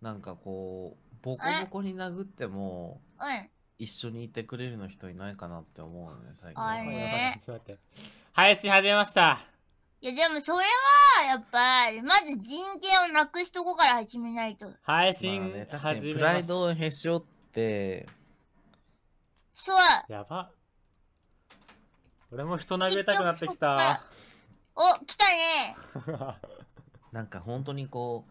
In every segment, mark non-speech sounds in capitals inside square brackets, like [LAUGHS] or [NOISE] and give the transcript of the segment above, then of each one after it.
なんかこうボコボコに殴ってもうん一緒にいてくれるの人いないかなって思うのね最近あれちょいと待配信始めましたいやでもそれはやっぱりまず人権をなくしとこから始めないと配信始めます、プライドをへし折ってそうやば俺も人殴りたくなってきたお来たね [LAUGHS] なんか本当にこう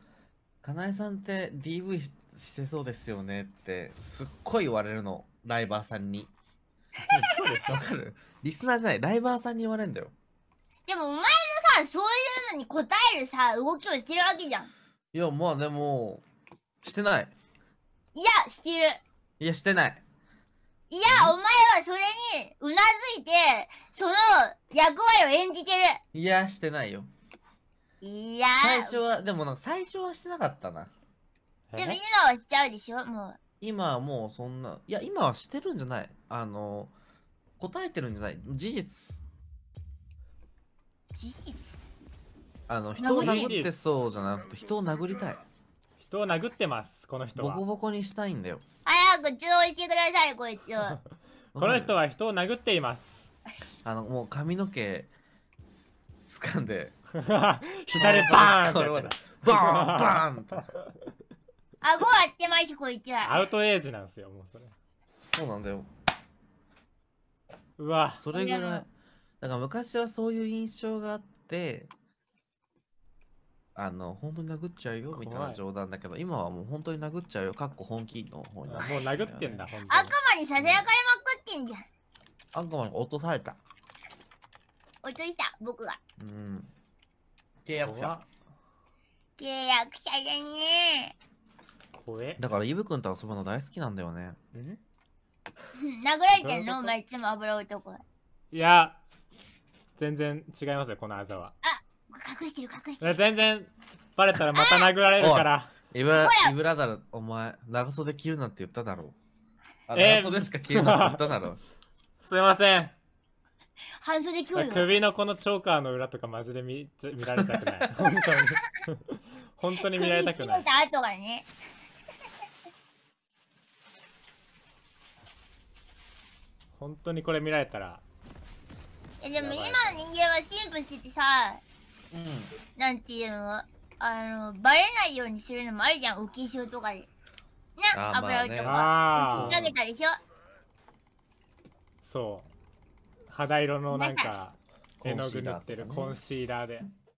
かなえさんって DV してそうですよねってすっごい言われるのライバーさんにそうですわかるリスナーじゃないライバーさんに言われるんだよでもお前のさそういうのに答えるさ動きをしてるわけじゃんいやまあでもしてないいやしてるいやしてないいやお前はそれにうなずいてその役割を演じてるいやしてないよいや最初はでもなんか最初はしてなかったなでも今はしちゃうでしょもう今はもうそんないや今はしてるんじゃないあの答えてるんじゃない事実事実あの人を殴ってそうじゃなくて人を殴りたい人を殴ってますこの人はボコボコにしたいんだよ早く注意してくださいこいつは [LAUGHS] この人は人を殴っていますあのもう髪の毛掴んで [LAUGHS] 左バーンやってバーンバーンごあってますこいつはアウトエイジなんですよもうそれそうなんだようわそれぐらいなんか昔はそういう印象があってあの本当に殴っちゃうよみたいな冗談だけど今はもう本当に殴っちゃうよかっこ本気の方に、もう殴ってんだ本当に悪魔にささやかれまくってんじゃん悪魔に落とされた落とした僕がうん契約者契約者だねこれだからイブ君と遊ぶの大好きなんだよねん殴られてんのお前いつも油男いや全然違いますよこのあざはあ隠してる隠してる全然バレたらまた殴られるからイブライブラだろお前長袖着るなんて言っただろうあ、えー、長袖しか着るなって言っただろう、[LAUGHS] すいません半袖教育首のこのチョーカーの裏とかマジで見見られたくない [LAUGHS] 本当に [LAUGHS] 本当に見られたくない首た後ね本当にこれ見られたらえでも今の人間は進歩しててさ、うん、なんていうのあのバレないようにするのもあるじゃんお化粧とかでな油とか、まあね、けたでしょそう肌色のなんか絵の具塗ってるコンシーラーで